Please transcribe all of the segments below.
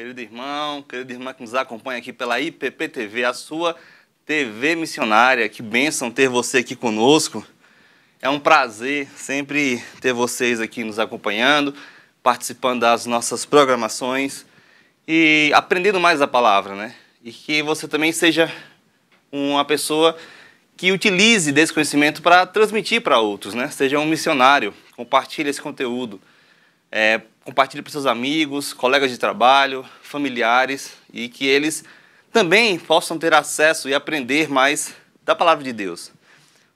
querido irmão, querida irmã que nos acompanha aqui pela IPP TV, a sua TV missionária. Que bênção ter você aqui conosco. É um prazer sempre ter vocês aqui nos acompanhando, participando das nossas programações e aprendendo mais a palavra, né? E que você também seja uma pessoa que utilize desse conhecimento para transmitir para outros, né? Seja um missionário, compartilhe esse conteúdo. É, compartilhe para seus amigos, colegas de trabalho, familiares e que eles também possam ter acesso e aprender mais da palavra de Deus.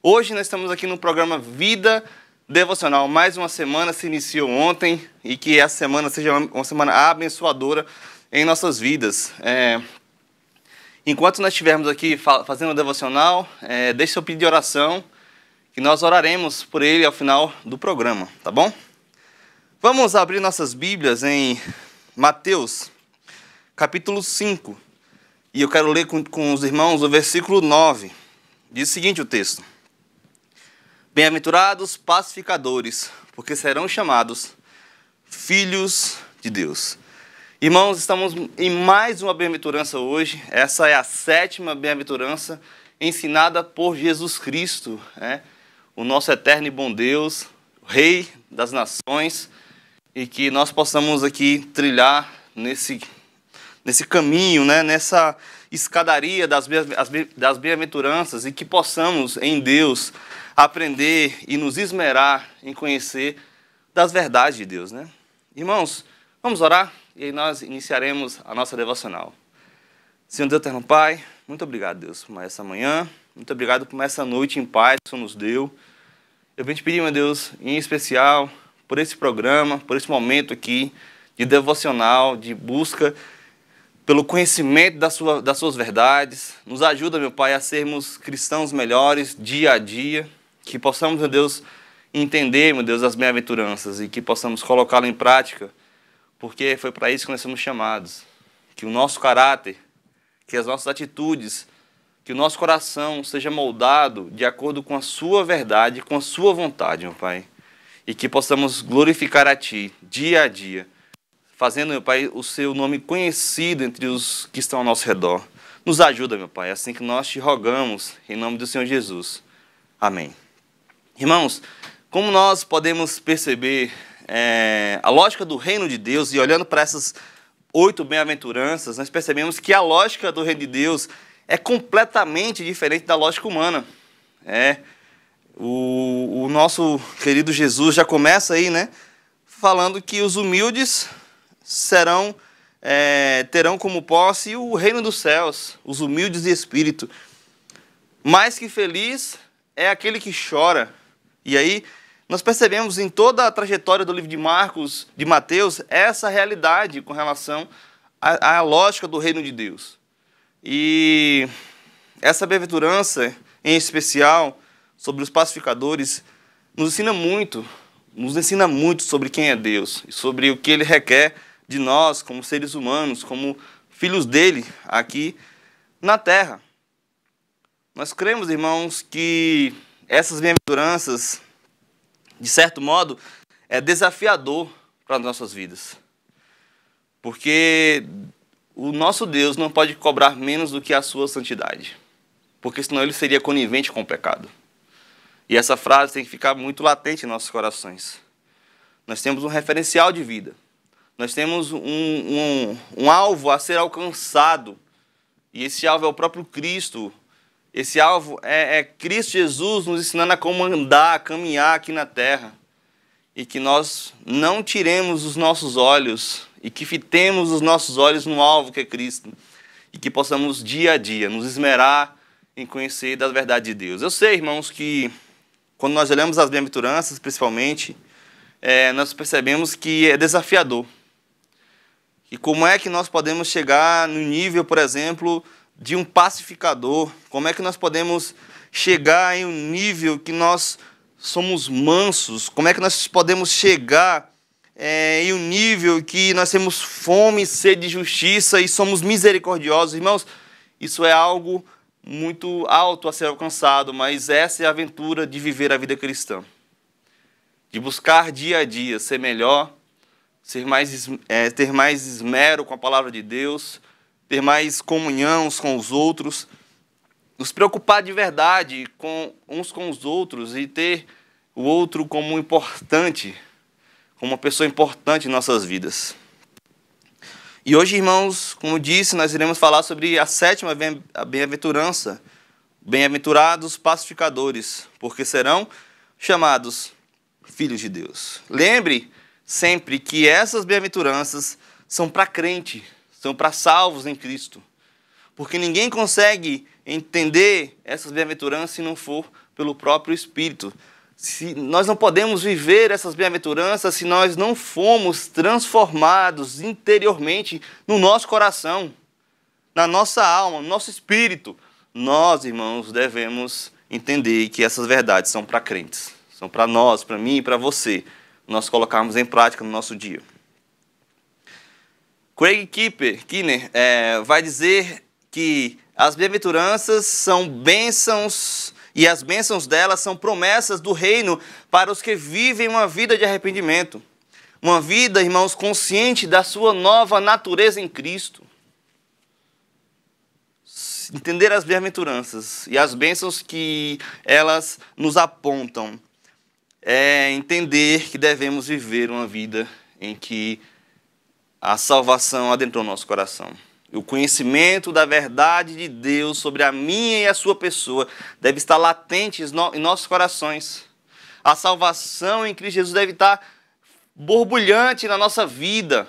Hoje nós estamos aqui no programa Vida Devocional. Mais uma semana se iniciou ontem e que essa semana seja uma semana abençoadora em nossas vidas. É... Enquanto nós estivermos aqui fazendo o devocional, é... deixe seu pedido de oração que nós oraremos por ele ao final do programa, tá bom? Vamos abrir nossas Bíblias em Mateus, capítulo 5. E eu quero ler com, com os irmãos o versículo 9. Diz o seguinte o texto: Bem-aventurados pacificadores, porque serão chamados filhos de Deus. Irmãos, estamos em mais uma bem-aventurança hoje. Essa é a sétima bem-aventurança ensinada por Jesus Cristo, né? o nosso eterno e bom Deus, Rei das nações e que nós possamos aqui trilhar nesse, nesse caminho, né? nessa escadaria das, das bem-aventuranças e que possamos em Deus aprender e nos esmerar em conhecer das verdades de Deus. Né? Irmãos, vamos orar e aí nós iniciaremos a nossa devocional. Senhor Deus Eterno Pai, muito obrigado, Deus, por essa manhã. Muito obrigado por essa noite em paz que o Senhor nos deu. Eu venho te pedir, meu Deus, em especial, por esse programa, por esse momento aqui de devocional, de busca pelo conhecimento da sua, das suas verdades. Nos ajuda, meu Pai, a sermos cristãos melhores dia a dia, que possamos, meu Deus, entender, meu Deus, as bem-aventuranças e que possamos colocá las em prática, porque foi para isso que nós somos chamados. Que o nosso caráter, que as nossas atitudes, que o nosso coração seja moldado de acordo com a sua verdade, com a sua vontade, meu Pai e que possamos glorificar a Ti dia a dia, fazendo, meu Pai, o Seu nome conhecido entre os que estão ao nosso redor. Nos ajuda, meu Pai, é assim que nós te rogamos, em nome do Senhor Jesus. Amém. Irmãos, como nós podemos perceber é, a lógica do reino de Deus e olhando para essas oito bem-aventuranças, nós percebemos que a lógica do reino de Deus é completamente diferente da lógica humana. É, o, o nosso querido Jesus já começa aí, né? Falando que os humildes serão é, terão como posse o reino dos céus, os humildes de espírito. Mais que feliz é aquele que chora. E aí nós percebemos em toda a trajetória do livro de Marcos, de Mateus, essa realidade com relação à, à lógica do reino de Deus. E essa bem em especial, sobre os pacificadores, nos ensina muito, nos ensina muito sobre quem é Deus e sobre o que ele requer de nós como seres humanos, como filhos dele aqui na terra. Nós cremos, irmãos, que essas bem-aventuranças, de certo modo, é desafiador para as nossas vidas. Porque o nosso Deus não pode cobrar menos do que a sua santidade. Porque senão ele seria conivente com o pecado. E essa frase tem que ficar muito latente em nossos corações. Nós temos um referencial de vida. Nós temos um, um, um alvo a ser alcançado. E esse alvo é o próprio Cristo. Esse alvo é, é Cristo Jesus nos ensinando a como andar, a caminhar aqui na terra. E que nós não tiremos os nossos olhos e que fitemos os nossos olhos no alvo que é Cristo. E que possamos dia a dia nos esmerar em conhecer da verdade de Deus. Eu sei, irmãos, que quando nós olhamos as bem-aventuranças, principalmente, é, nós percebemos que é desafiador. E como é que nós podemos chegar no nível, por exemplo, de um pacificador? Como é que nós podemos chegar em um nível que nós somos mansos? Como é que nós podemos chegar é, em um nível que nós temos fome, sede de justiça e somos misericordiosos? Irmãos, isso é algo muito alto a ser alcançado, mas essa é a aventura de viver a vida cristã. De buscar dia a dia ser melhor, ser mais, é, ter mais esmero com a palavra de Deus, ter mais comunhão uns com os outros, nos preocupar de verdade com uns com os outros e ter o outro como importante, como uma pessoa importante em nossas vidas. E hoje, irmãos, como disse, nós iremos falar sobre a sétima bem-aventurança. Bem-aventurados pacificadores, porque serão chamados filhos de Deus. Lembre sempre que essas bem-aventuranças são para crente, são para salvos em Cristo. Porque ninguém consegue entender essas bem-aventuranças se não for pelo próprio Espírito se nós não podemos viver essas bem-aventuranças se nós não formos transformados interiormente no nosso coração, na nossa alma, no nosso espírito. Nós, irmãos, devemos entender que essas verdades são para crentes, são para nós, para mim e para você, nós colocarmos em prática no nosso dia. Craig Kipper, Kinner é, vai dizer que as bem-aventuranças são bênçãos e as bênçãos delas são promessas do reino para os que vivem uma vida de arrependimento. Uma vida, irmãos, consciente da sua nova natureza em Cristo. Entender as bem-aventuranças e as bênçãos que elas nos apontam é entender que devemos viver uma vida em que a salvação adentrou nosso coração. O conhecimento da verdade de Deus sobre a minha e a sua pessoa deve estar latente em nossos corações. A salvação em Cristo Jesus deve estar borbulhante na nossa vida,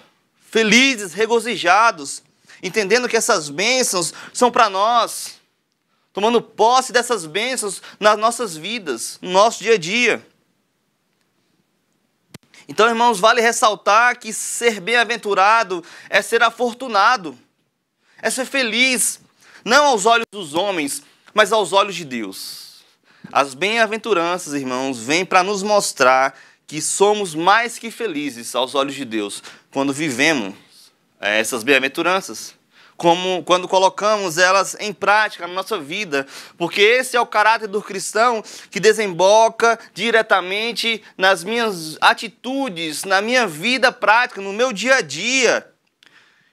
felizes, regozijados, entendendo que essas bênçãos são para nós, tomando posse dessas bênçãos nas nossas vidas, no nosso dia a dia. Então, irmãos, vale ressaltar que ser bem-aventurado é ser afortunado é ser feliz, não aos olhos dos homens, mas aos olhos de Deus. As bem-aventuranças, irmãos, vêm para nos mostrar que somos mais que felizes aos olhos de Deus quando vivemos é, essas bem-aventuranças, como quando colocamos elas em prática na nossa vida, porque esse é o caráter do cristão que desemboca diretamente nas minhas atitudes, na minha vida prática, no meu dia a dia.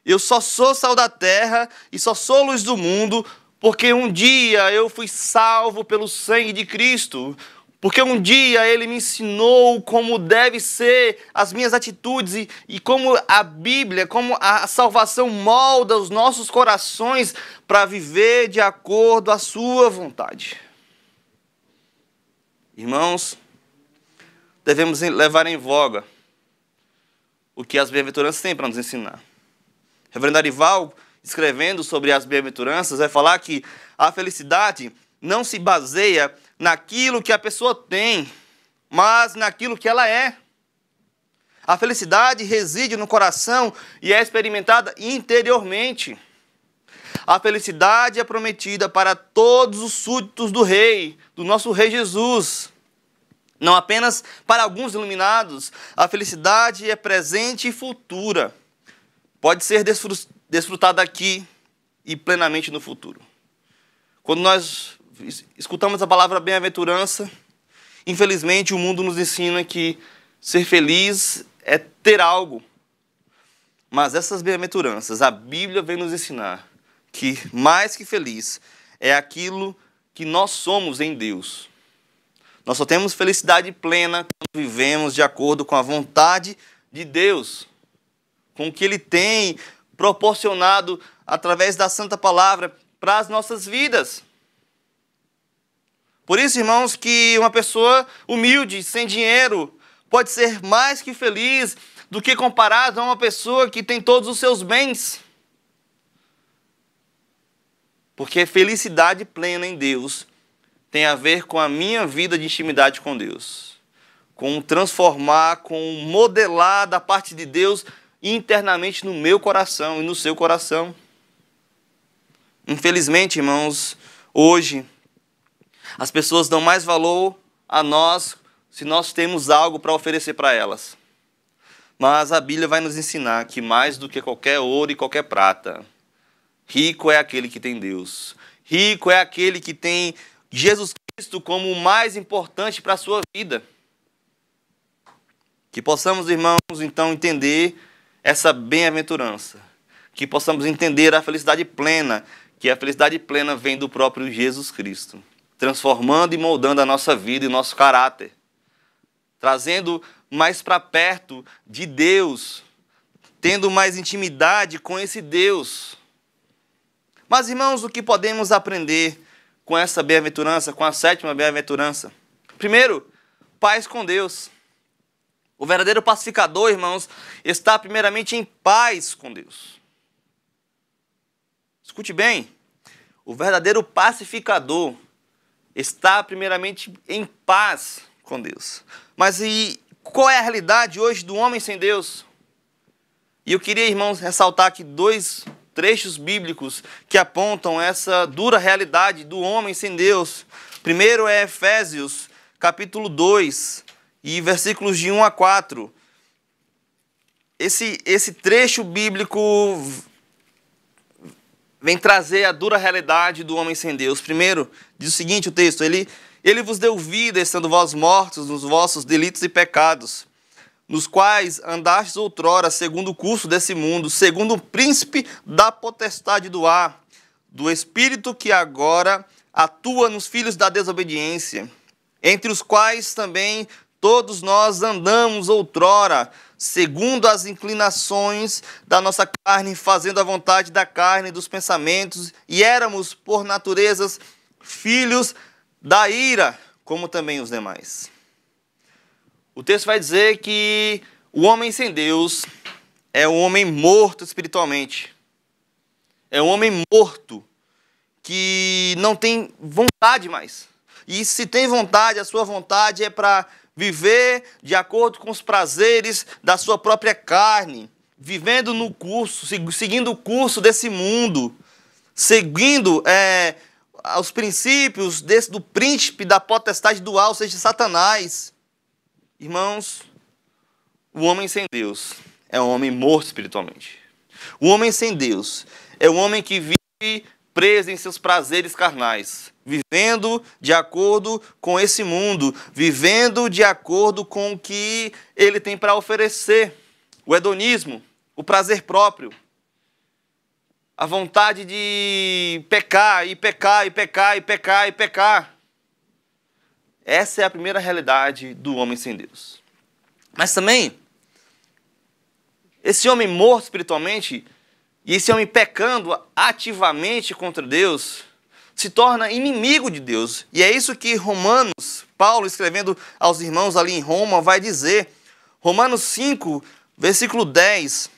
Eu só sou sal da terra e só sou luz do mundo porque um dia eu fui salvo pelo sangue de Cristo. Porque um dia ele me ensinou como deve ser as minhas atitudes e, e como a Bíblia, como a salvação molda os nossos corações para viver de acordo à sua vontade. Irmãos, devemos levar em voga o que as bem-aventuranças têm para nos ensinar reverendo Arival, escrevendo sobre as bem-aventuranças, vai falar que a felicidade não se baseia naquilo que a pessoa tem, mas naquilo que ela é. A felicidade reside no coração e é experimentada interiormente. A felicidade é prometida para todos os súditos do Rei, do nosso Rei Jesus. Não apenas para alguns iluminados, a felicidade é presente e futura pode ser desfrutada aqui e plenamente no futuro. Quando nós escutamos a palavra bem-aventurança, infelizmente o mundo nos ensina que ser feliz é ter algo. Mas essas bem-aventuranças, a Bíblia vem nos ensinar que mais que feliz é aquilo que nós somos em Deus. Nós só temos felicidade plena quando vivemos de acordo com a vontade de Deus com o que Ele tem proporcionado através da Santa Palavra para as nossas vidas. Por isso, irmãos, que uma pessoa humilde, sem dinheiro, pode ser mais que feliz do que comparado a uma pessoa que tem todos os seus bens. Porque felicidade plena em Deus tem a ver com a minha vida de intimidade com Deus, com transformar, com modelar da parte de Deus internamente no meu coração e no seu coração. Infelizmente, irmãos, hoje as pessoas dão mais valor a nós se nós temos algo para oferecer para elas. Mas a Bíblia vai nos ensinar que mais do que qualquer ouro e qualquer prata, rico é aquele que tem Deus. Rico é aquele que tem Jesus Cristo como o mais importante para a sua vida. Que possamos, irmãos, então entender essa bem-aventurança, que possamos entender a felicidade plena, que a felicidade plena vem do próprio Jesus Cristo, transformando e moldando a nossa vida e nosso caráter, trazendo mais para perto de Deus, tendo mais intimidade com esse Deus. Mas, irmãos, o que podemos aprender com essa bem-aventurança, com a sétima bem-aventurança? Primeiro, paz com Deus. O verdadeiro pacificador, irmãos, está primeiramente em paz com Deus. Escute bem. O verdadeiro pacificador está primeiramente em paz com Deus. Mas e qual é a realidade hoje do homem sem Deus? E eu queria, irmãos, ressaltar aqui dois trechos bíblicos que apontam essa dura realidade do homem sem Deus. Primeiro é Efésios, capítulo 2, e versículos de 1 a 4. Esse, esse trecho bíblico vem trazer a dura realidade do homem sem Deus. Primeiro, diz o seguinte: o texto, ele, ele vos deu vida, estando vós mortos nos vossos delitos e pecados, nos quais andastes outrora, segundo o curso desse mundo, segundo o príncipe da potestade do ar, do espírito que agora atua nos filhos da desobediência, entre os quais também todos nós andamos outrora, segundo as inclinações da nossa carne, fazendo a vontade da carne e dos pensamentos, e éramos, por naturezas, filhos da ira, como também os demais. O texto vai dizer que o homem sem Deus é um homem morto espiritualmente. É um homem morto que não tem vontade mais. E se tem vontade, a sua vontade é para viver de acordo com os prazeres da sua própria carne, vivendo no curso, seguindo o curso desse mundo, seguindo é, os princípios desse, do príncipe da potestade dual, ou seja, Satanás. Irmãos, o homem sem Deus é um homem morto espiritualmente. O homem sem Deus é um homem que vive presa em seus prazeres carnais, vivendo de acordo com esse mundo, vivendo de acordo com o que ele tem para oferecer. O hedonismo, o prazer próprio, a vontade de pecar e pecar e pecar e pecar e pecar. Essa é a primeira realidade do homem sem Deus. Mas também, esse homem morto espiritualmente, e esse homem pecando ativamente contra Deus se torna inimigo de Deus. E é isso que Romanos, Paulo escrevendo aos irmãos ali em Roma, vai dizer. Romanos 5, versículo 10,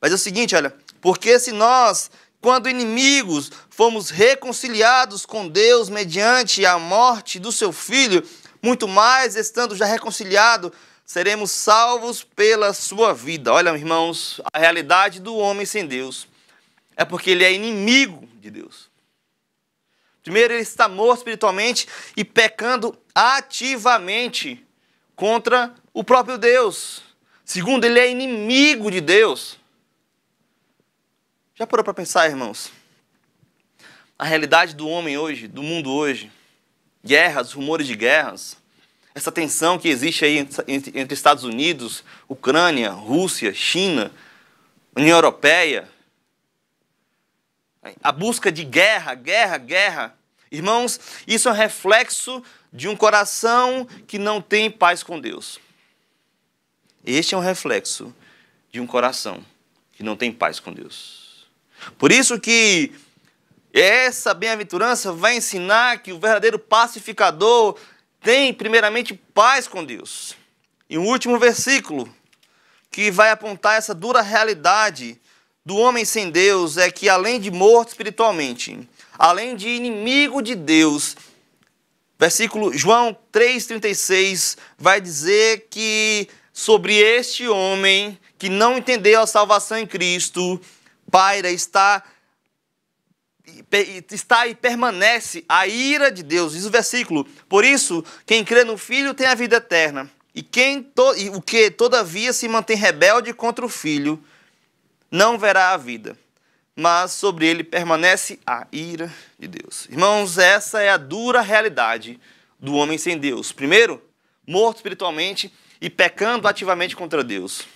vai dizer o seguinte: olha, porque se nós, quando inimigos, fomos reconciliados com Deus mediante a morte do seu filho, muito mais estando já reconciliado, seremos salvos pela sua vida. Olha, irmãos, a realidade do homem sem Deus é porque ele é inimigo de Deus. Primeiro, ele está morto espiritualmente e pecando ativamente contra o próprio Deus. Segundo, ele é inimigo de Deus. Já parou para pensar, irmãos? A realidade do homem hoje, do mundo hoje, guerras, rumores de guerras, essa tensão que existe aí entre, entre Estados Unidos, Ucrânia, Rússia, China, União Europeia, a busca de guerra, guerra, guerra. Irmãos, isso é um reflexo de um coração que não tem paz com Deus. Este é um reflexo de um coração que não tem paz com Deus. Por isso que essa bem-aventurança vai ensinar que o verdadeiro pacificador tem primeiramente paz com Deus. E o um último versículo que vai apontar essa dura realidade do homem sem Deus é que, além de morto espiritualmente, além de inimigo de Deus, versículo João 3,36 vai dizer que sobre este homem que não entendeu a salvação em Cristo, paira, está, está e permanece a ira de Deus. Diz o versículo: Por isso, quem crê no Filho tem a vida eterna. E quem to, e o que todavia se mantém rebelde contra o Filho não verá a vida, mas sobre ele permanece a ira de Deus. Irmãos, essa é a dura realidade do homem sem Deus. Primeiro, morto espiritualmente e pecando ativamente contra Deus.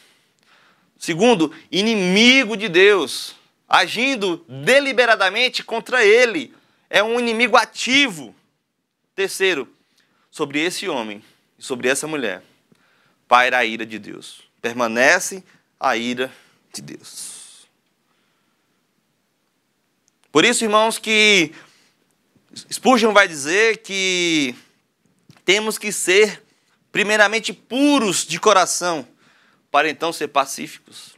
Segundo, inimigo de Deus, agindo deliberadamente contra ele. É um inimigo ativo. Terceiro, sobre esse homem e sobre essa mulher paira a ira de Deus. Permanece a ira de de Deus. Por isso, irmãos, que Spurgeon vai dizer que temos que ser primeiramente puros de coração para então ser pacíficos.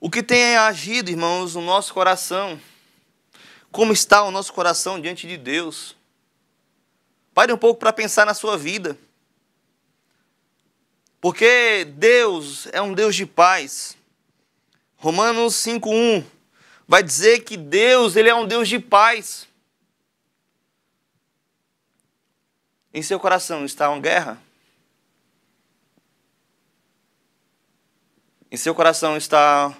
O que tem agido, irmãos, no nosso coração? Como está o nosso coração diante de Deus? Pare um pouco para pensar na sua vida. Porque Deus é um Deus de paz. Romanos 5:1 vai dizer que Deus, ele é um Deus de paz. Em seu coração está uma guerra? Em seu coração está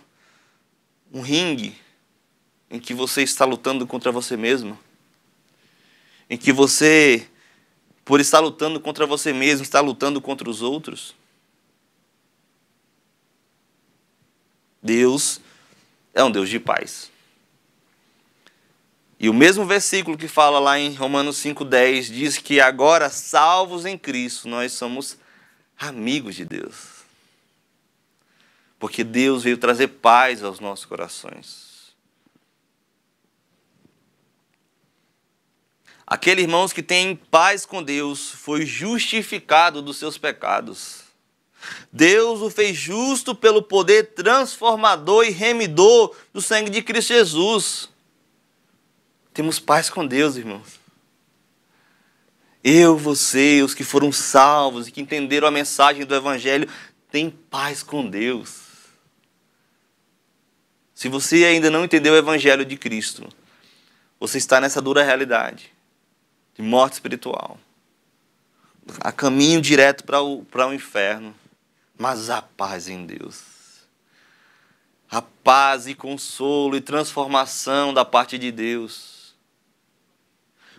um ringue em que você está lutando contra você mesmo, em que você, por estar lutando contra você mesmo, está lutando contra os outros. Deus é um Deus de paz. E o mesmo versículo que fala lá em Romanos 5,10 diz que agora, salvos em Cristo, nós somos amigos de Deus. Porque Deus veio trazer paz aos nossos corações. Aquele irmãos que tem paz com Deus foi justificado dos seus pecados. Deus o fez justo pelo poder transformador e remidor do sangue de Cristo Jesus. Temos paz com Deus, irmãos. Eu, você, os que foram salvos e que entenderam a mensagem do Evangelho, tem paz com Deus. Se você ainda não entendeu o Evangelho de Cristo, você está nessa dura realidade de morte espiritual, a caminho direto para o, para o inferno mas a paz em Deus. A paz e consolo e transformação da parte de Deus.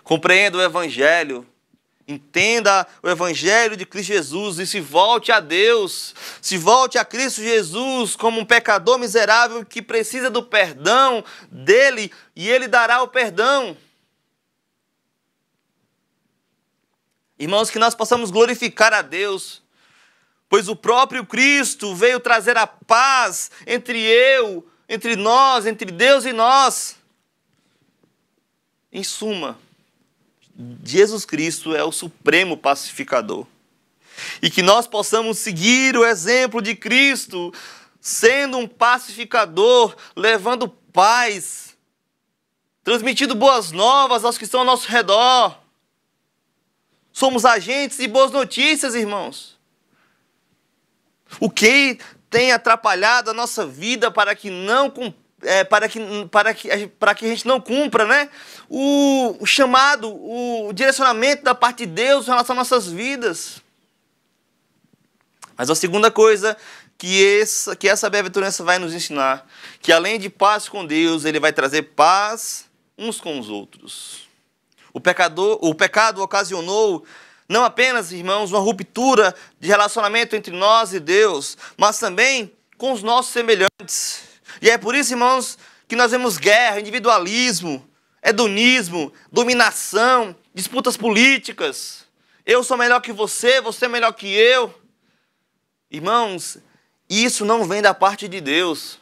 Compreenda o Evangelho. Entenda o Evangelho de Cristo Jesus e se volte a Deus, se volte a Cristo Jesus como um pecador miserável que precisa do perdão dele e ele dará o perdão. Irmãos, que nós possamos glorificar a Deus pois o próprio Cristo veio trazer a paz entre eu, entre nós, entre Deus e nós. Em suma, Jesus Cristo é o supremo pacificador. E que nós possamos seguir o exemplo de Cristo, sendo um pacificador, levando paz, transmitindo boas novas aos que estão ao nosso redor. Somos agentes de boas notícias, irmãos. O que tem atrapalhado a nossa vida para que não é, para, que, para, que, para que a gente não cumpra né? o, o chamado, o direcionamento da parte de Deus em relação às nossas vidas. Mas a segunda coisa que essa, que essa bem-aventurança vai nos ensinar, que além de paz com Deus, ele vai trazer paz uns com os outros. O, pecador, o pecado ocasionou não apenas, irmãos, uma ruptura de relacionamento entre nós e Deus, mas também com os nossos semelhantes. E é por isso, irmãos, que nós vemos guerra, individualismo, hedonismo, dominação, disputas políticas. Eu sou melhor que você, você é melhor que eu. Irmãos, isso não vem da parte de Deus.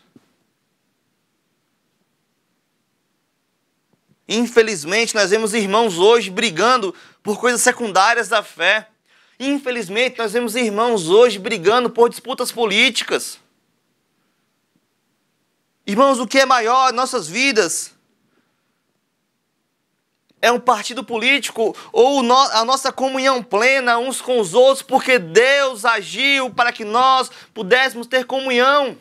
Infelizmente, nós vemos irmãos hoje brigando por coisas secundárias da fé. Infelizmente, nós vemos irmãos hoje brigando por disputas políticas. Irmãos, o que é maior em nossas vidas? É um partido político ou a nossa comunhão plena uns com os outros, porque Deus agiu para que nós pudéssemos ter comunhão.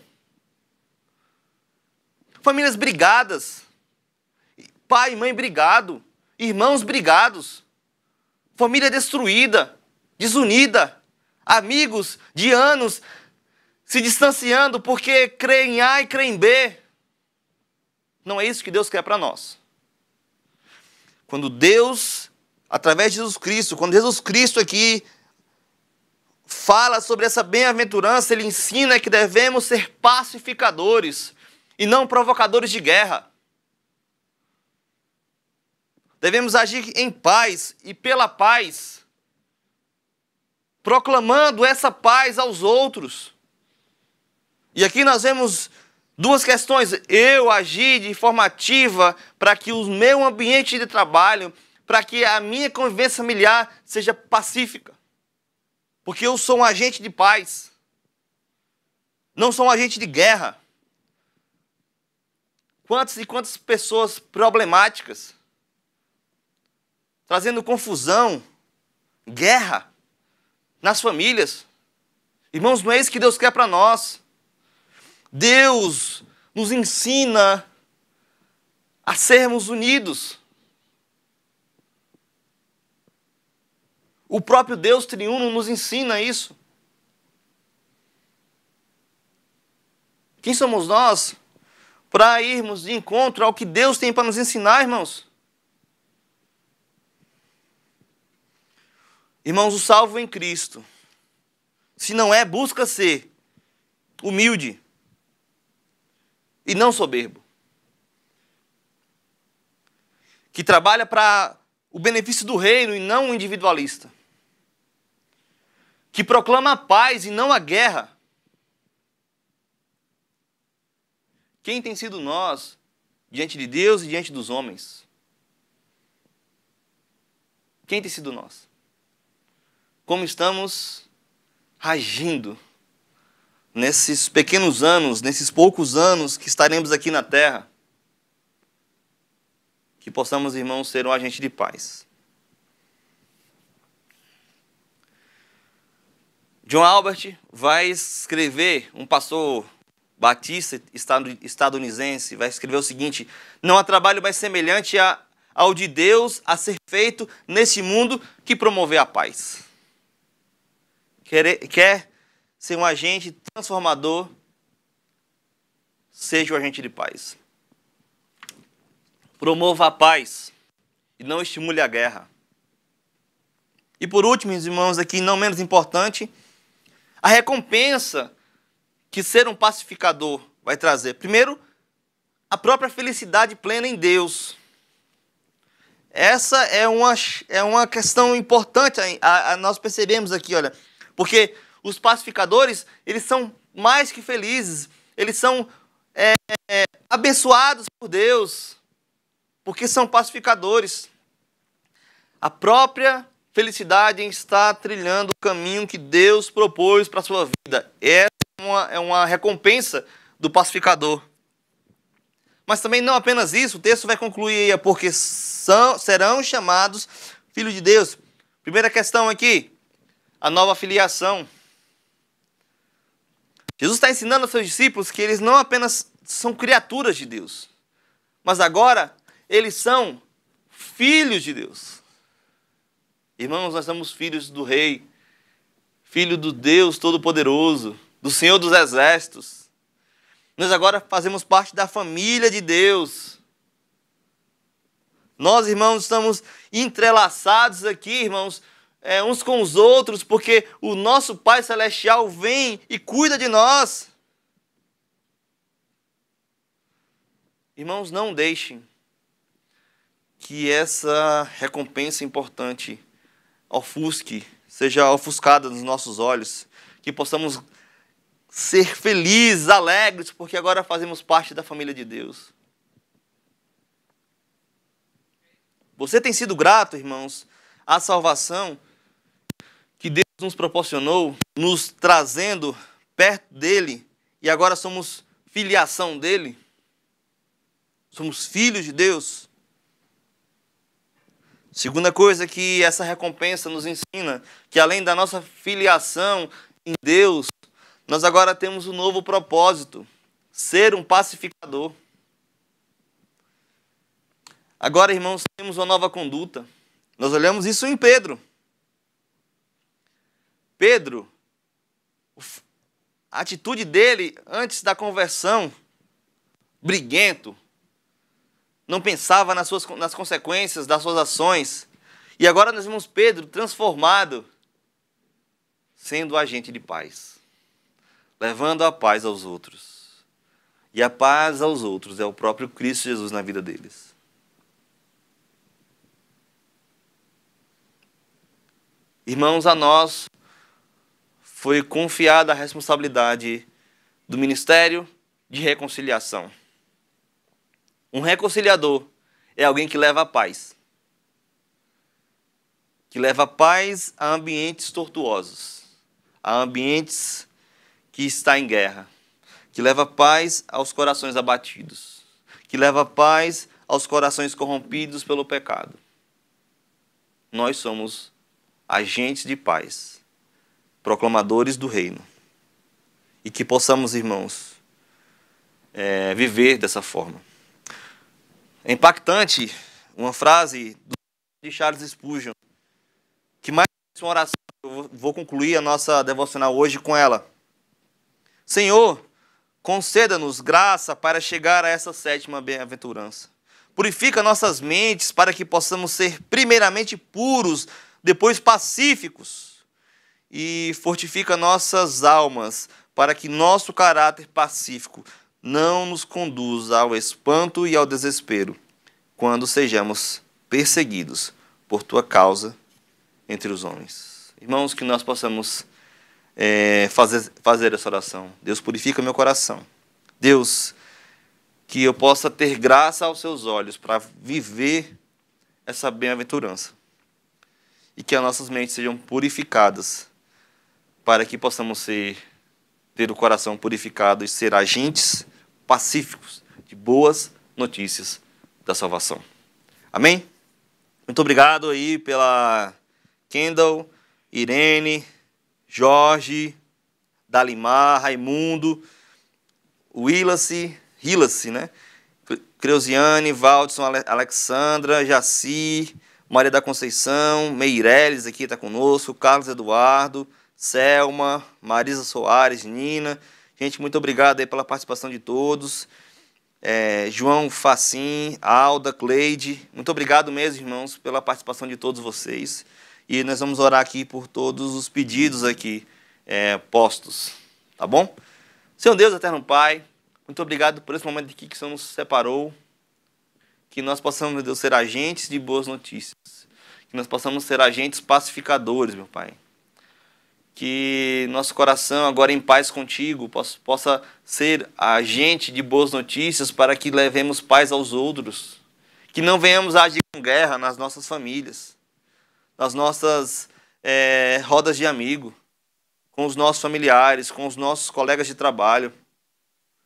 Famílias brigadas, pai e mãe brigado, irmãos brigados família destruída, desunida, amigos de anos se distanciando porque creem em A e creem em B. Não é isso que Deus quer para nós. Quando Deus, através de Jesus Cristo, quando Jesus Cristo aqui fala sobre essa bem-aventurança, ele ensina que devemos ser pacificadores e não provocadores de guerra. Devemos agir em paz e pela paz, proclamando essa paz aos outros. E aqui nós vemos duas questões. Eu agir de formativa para que o meu ambiente de trabalho, para que a minha convivência familiar seja pacífica. Porque eu sou um agente de paz. Não sou um agente de guerra. Quantas e quantas pessoas problemáticas trazendo confusão, guerra nas famílias. Irmãos, não é isso que Deus quer para nós. Deus nos ensina a sermos unidos. O próprio Deus triuno nos ensina isso. Quem somos nós para irmos de encontro ao que Deus tem para nos ensinar, irmãos? Irmãos, o salvo em Cristo, se não é, busca ser humilde e não soberbo. Que trabalha para o benefício do reino e não o individualista. Que proclama a paz e não a guerra. Quem tem sido nós diante de Deus e diante dos homens? Quem tem sido nós? como estamos agindo nesses pequenos anos, nesses poucos anos que estaremos aqui na Terra. Que possamos, irmãos, ser um agente de paz. John Albert vai escrever, um pastor batista estadunidense, vai escrever o seguinte: Não há trabalho mais semelhante ao de Deus a ser feito neste mundo que promover a paz quer, quer ser um agente transformador, seja o agente de paz. Promova a paz e não estimule a guerra. E por último, irmãos, aqui não menos importante, a recompensa que ser um pacificador vai trazer. Primeiro, a própria felicidade plena em Deus. Essa é uma, é uma questão importante a, a, a nós percebemos aqui, olha. Porque os pacificadores, eles são mais que felizes, eles são é, é, abençoados por Deus, porque são pacificadores. A própria felicidade em estar trilhando o caminho que Deus propôs para a sua vida. Essa é uma, é uma recompensa do pacificador. Mas também não apenas isso, o texto vai concluir aí, porque são, serão chamados filhos de Deus. Primeira questão aqui, a nova filiação. Jesus está ensinando aos seus discípulos que eles não apenas são criaturas de Deus, mas agora eles são filhos de Deus. Irmãos, nós somos filhos do Rei, filho do Deus Todo-Poderoso, do Senhor dos Exércitos. Nós agora fazemos parte da família de Deus. Nós, irmãos, estamos entrelaçados aqui, irmãos, é, uns com os outros, porque o nosso Pai Celestial vem e cuida de nós. Irmãos, não deixem que essa recompensa importante ofusque, seja ofuscada nos nossos olhos, que possamos ser felizes, alegres, porque agora fazemos parte da família de Deus. Você tem sido grato, irmãos, à salvação que Deus nos proporcionou, nos trazendo perto dele e agora somos filiação dele, somos filhos de Deus. Segunda coisa que essa recompensa nos ensina, que além da nossa filiação em Deus, nós agora temos um novo propósito, ser um pacificador. Agora, irmãos, temos uma nova conduta. Nós olhamos isso em Pedro. Pedro, a atitude dele antes da conversão, briguento, não pensava nas, suas, nas consequências das suas ações. E agora nós vemos Pedro transformado, sendo agente de paz, levando a paz aos outros. E a paz aos outros é o próprio Cristo Jesus na vida deles. Irmãos, a nós foi confiada a responsabilidade do Ministério de Reconciliação. Um reconciliador é alguém que leva a paz. Que leva a paz a ambientes tortuosos, a ambientes que está em guerra, que leva paz aos corações abatidos, que leva paz aos corações corrompidos pelo pecado. Nós somos agentes de paz proclamadores do reino. E que possamos, irmãos, é, viver dessa forma. É impactante uma frase de Charles Spurgeon, que mais uma oração, eu vou concluir a nossa devocional hoje com ela. Senhor, conceda-nos graça para chegar a essa sétima bem-aventurança. Purifica nossas mentes para que possamos ser primeiramente puros, depois pacíficos e fortifica nossas almas, para que nosso caráter pacífico não nos conduza ao espanto e ao desespero, quando sejamos perseguidos por tua causa entre os homens. Irmãos, que nós possamos é, fazer, fazer essa oração. Deus, purifica meu coração. Deus, que eu possa ter graça aos seus olhos para viver essa bem-aventurança. E que as nossas mentes sejam purificadas para que possamos ser, ter o coração purificado e ser agentes pacíficos de boas notícias da salvação. Amém? Muito obrigado aí pela Kendall, Irene, Jorge, Dalimar, Raimundo, Willace, Hilace, né? Creuziane, Valdson, Alexandra, Jaci, Maria da Conceição, Meireles aqui está conosco, Carlos Eduardo, Selma, Marisa Soares, Nina. Gente, muito obrigado aí pela participação de todos. É, João Facim, Alda, Cleide. Muito obrigado mesmo, irmãos, pela participação de todos vocês. E nós vamos orar aqui por todos os pedidos aqui é, postos, tá bom? Senhor Deus, Eterno Pai, muito obrigado por esse momento aqui que o Senhor nos separou. Que nós possamos, meu Deus, ser agentes de boas notícias. Que nós possamos ser agentes pacificadores, meu Pai que nosso coração, agora em paz contigo, possa, ser agente de boas notícias para que levemos paz aos outros. Que não venhamos a agir com guerra nas nossas famílias, nas nossas é, rodas de amigo, com os nossos familiares, com os nossos colegas de trabalho,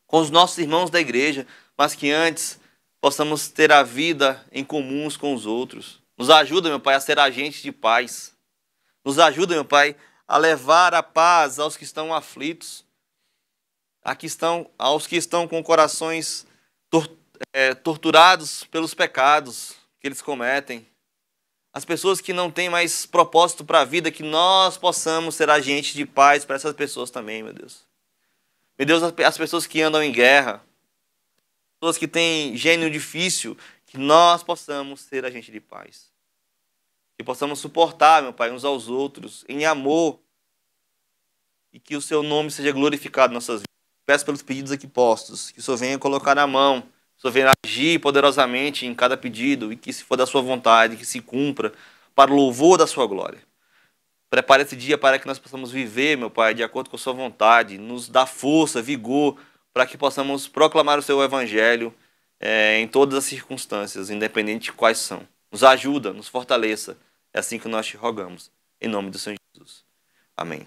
com os nossos irmãos da igreja, mas que antes possamos ter a vida em comuns com os outros. Nos ajuda, meu Pai, a ser agente de paz. Nos ajuda, meu Pai, a levar a paz aos que estão aflitos, aqui estão, aos que estão com corações tor é, torturados pelos pecados que eles cometem, as pessoas que não têm mais propósito para a vida, que nós possamos ser agentes de paz para essas pessoas também, meu Deus. Meu Deus, as pessoas que andam em guerra, pessoas que têm gênio difícil, que nós possamos ser agentes de paz. Que possamos suportar, meu Pai, uns aos outros, em amor. E que o Seu nome seja glorificado em nossas vidas. Peço pelos pedidos aqui postos, que o Senhor venha colocar na mão, que o Senhor venha agir poderosamente em cada pedido, e que se for da Sua vontade, que se cumpra para o louvor da Sua glória. Prepare esse dia para que nós possamos viver, meu Pai, de acordo com a Sua vontade, nos dá força, vigor, para que possamos proclamar o Seu Evangelho é, em todas as circunstâncias, independente de quais são. Nos ajuda, nos fortaleça é assim que nós te rogamos. Em nome do Senhor Jesus. Amém.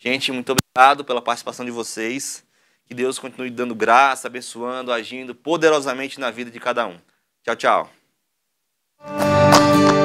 Gente, muito obrigado pela participação de vocês. Que Deus continue dando graça, abençoando, agindo poderosamente na vida de cada um. Tchau, tchau.